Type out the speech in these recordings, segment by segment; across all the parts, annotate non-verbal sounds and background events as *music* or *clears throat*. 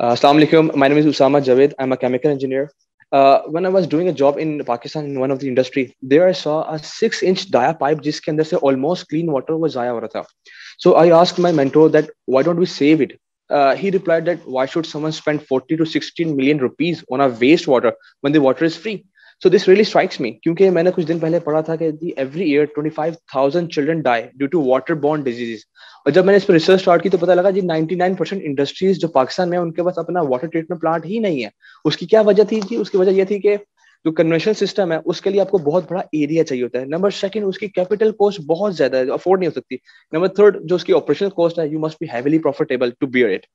Uh, Assalamu Assalamualaikum. My name is Usama Javed. I'm a chemical engineer. Uh, when I was doing a job in Pakistan in one of the industry, there I saw a six-inch dia pipe जिसके अंदर say almost clean water was जाया So I asked my mentor that why don't we save it? Uh, he replied that why should someone spend 40 to 16 million rupees on a wastewater when the water is free? So this really strikes me क्योंकि मैंने कुछ दिन पहले पढ़ा था कि every year twenty five thousand children die due to water borne diseases और जब मैंने इस पर रिसर्च स्टार्ट की तो पता लगा जी नाइन परसेंट इंडस्ट्रीज जो पाकिस्तान में उनके पास अपना वाटर ट्रीटमेंट प्लांट ही नहीं है उसकी क्या वजह थी जी उसकी वजह यह थी कि जो कन्वेंशनल सिस्टम है उसके लिए आपको बहुत बड़ा एरिया चाहिए होता है नंबर सेकंड उसकी कैपिटल कॉस्ट बहुत ज्यादा है अफोर्ड नहीं हो सकती नंबर थर्ड जो उसकी ऑपरेशनल कॉस्ट है you must be heavily profitable to bear it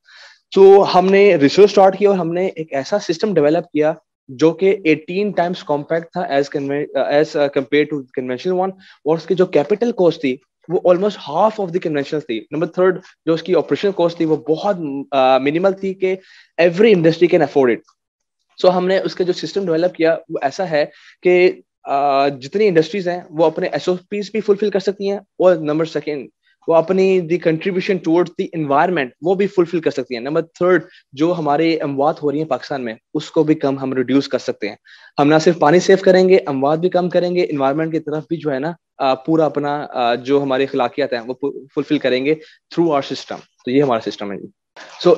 तो हमने रिसर्च स्टार्ट किया और हमने एक ऐसा सिस्टम डेवलप किया जो कि 18 टाइम्स कॉम्पैक्ट था as as compare to conventional one और उसकी जो कैपिटल कॉस्ट थी वो almost half of the conventional थी नंबर थर्ड जो उसकी ऑपरेशनल कॉस्ट थी वो बहुत मिनिमल uh, थी कि every industry can afford it so हमने उसका जो सिस्टम डेवलप किया वो ऐसा है कि uh, जितनी इंडस्ट्रीज हैं वो अपने एसओपीज भी फुलफिल कर सकती हैं और नंबर सेकेंड वो अपनी the contribution towards the environment वो भी फुलफिल कर सकती है नंबर थर्ड जो हमारे अमवात हो रही है पाकिस्तान में उसको भी कम हम रिड्यूस कर सकते हैं हम ना सिर्फ पानी सेव करेंगे अमवात भी कम करेंगे इन्वायरमेंट की तरफ भी जो है ना पूरा अपना जो हमारे अखलाकियात है वो फुलफिल करेंगे थ्रू आर सिस्टम तो ये हमारा सिस्टम है जी सो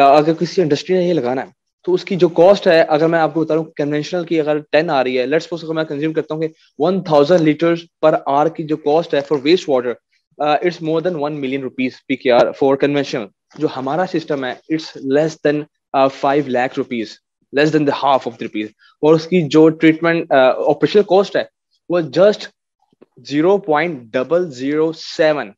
अगर किसी इंडस्ट्री ने ये लगाना है तो उसकी जो कॉस्ट है अगर मैं आपको बता रहा हूँ कन्वेंशनल की अगर टेन आ रही है लेट्स सपोज अगर मैं कंज्यूम करता हूँ वन थाउजेंड लीटर पर आर की जो कॉस्ट है for waste water it's more than one million rupees P K R for conventional जो हमारा सिस्टम है it's less than five lakh rupees less than the half of the rupees और उसकी जो ट्रीटमेंट ऑपरेशनल कॉस्ट है वो just zero point double zero seven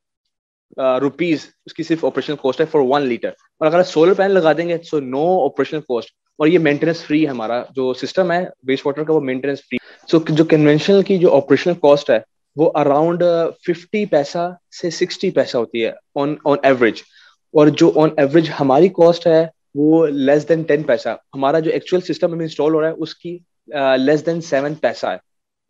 rupees उसकी सिर्फ ऑपरेशनल कॉस्ट है फॉर वन लीटर और अगर सोलर पैनल लगा देंगे सो नो ऑपरेशनल कॉस्ट और ये मेंटेनेंस फ्री है हमारा जो सिस्टम है वेस्ट वाटर का वो मेंटेनेंस फ्री सो so, जो कन्वेंशनल की जो ऑपरेशनल कॉस्ट है वो अराउंड फिफ्टी uh, पैसा से सिक्सटी पैसा होती है ऑन ऑन एवरेज और जो ऑन एवरेज हमारी कॉस्ट है वो लेस देन टेन पैसा हमारा जो एक्चुअल सिस्टम हमें इंस्टॉल हो रहा है उसकी लेस देन सेवन पैसा है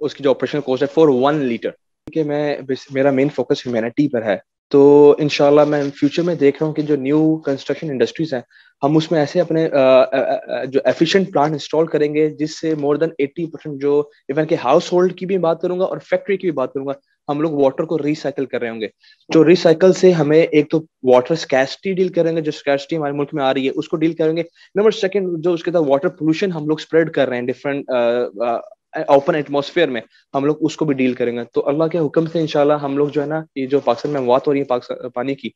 उसकी जो ऑपरेशनल कॉस्ट है फॉर वन लीटर ठीक है मैं मेरा मेन फोकस ह्यूमैनिटी पर है तो इनशाला मैं फ्यूचर में देख रहा हूँ कि जो न्यू कंस्ट्रक्शन इंडस्ट्रीज हैं हम उसमें ऐसे अपने आ, आ, आ, जो एफिशिएंट प्लांट इंस्टॉल करेंगे जिससे मोर देन 80 परसेंट जो इवन के हाउस होल्ड की भी बात करूंगा और फैक्ट्री की भी बात करूंगा हम लोग वाटर को रिसाइकिल कर रहे होंगे जो तो रिसाइकिल से हमें एक तो वाटर स्कैसिटी डील करेंगे जो स्कैसिटी हमारे मुल्क में आ रही है उसको डील करेंगे नंबर सेकंड जो उसके साथ वाटर पोल्यूशन हम लोग स्प्रेड कर रहे हैं डिफरेंट ओपन एटमोसफेयर में हम लोग उसको भी डील करेंगे तो अल्लाह के हुक्म से इनशाला हम लोग जो है ना ये जो पाकिस्तान में मवात हो रही है पानी की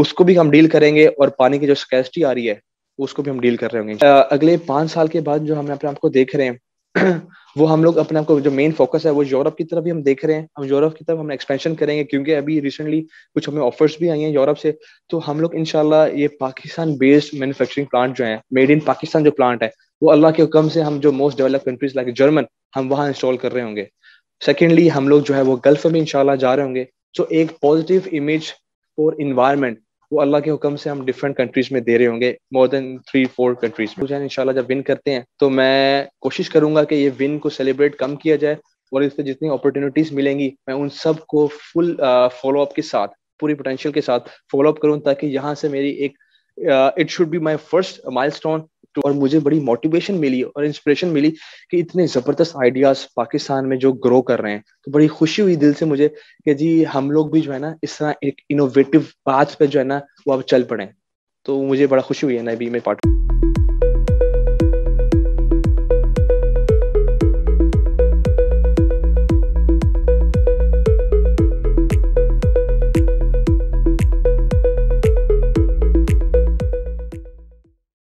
उसको भी हम डील करेंगे और पानी की जो स्कैसिटी आ रही है उसको भी हम डील कर रहे होंगे अगले पांच साल के बाद जो हम अपने आपको देख रहे हैं *clears throat* वो हम लोग अपने आपको जो मेन फोकस है वो यूरोप की तरफ भी हम देख रहे हैं हम यूरोप की तरफ हम एक्सपेंशन करेंगे क्योंकि अभी रिसेंटली कुछ हमें ऑफर्स भी आई हैं यूरोप से तो हम लोग इनशाला ये पाकिस्तान बेस्ड मैन्युफैक्चरिंग प्लांट जो है मेड इन पाकिस्तान जो प्लांट है वो अल्लाह के हुक्म से हम जो most develop countries like German हम वहाँ इंस्टॉल कर रहे होंगे सेकेंडली हम लोग जो है वो गल्फ में इंशाल्लाह जा रहे होंगे सो एक पॉजिटिव इमेज और इन्वायरमेंट वो अल्लाह के हुक्म से हम डिफरेंट कंट्रीज में दे रहे होंगे more than three four countries में जो इंशाल्लाह जब विन करते हैं तो मैं कोशिश करूंगा कि ये विन को सेलिब्रेट कम किया जाए और इससे जितनी अपॉर्चुनिटीज मिलेंगी मैं उन सब को फुल फॉलो अप के साथ पूरी पोटेंशियल के साथ फॉलो अप करूँ ताकि यहाँ से मेरी एक it should be my first milestone तो और मुझे बड़ी मोटिवेशन मिली और इंस्पिरेशन मिली कि इतने ज़बरदस्त आइडियाज़ पाकिस्तान में जो ग्रो कर रहे हैं तो बड़ी खुशी हुई दिल से मुझे कि जी हम लोग भी जो है ना इस तरह एक इनोवेटिव बात पे जो है ना वो अब चल पड़े तो मुझे बड़ा खुशी हुई है एन में पार्ट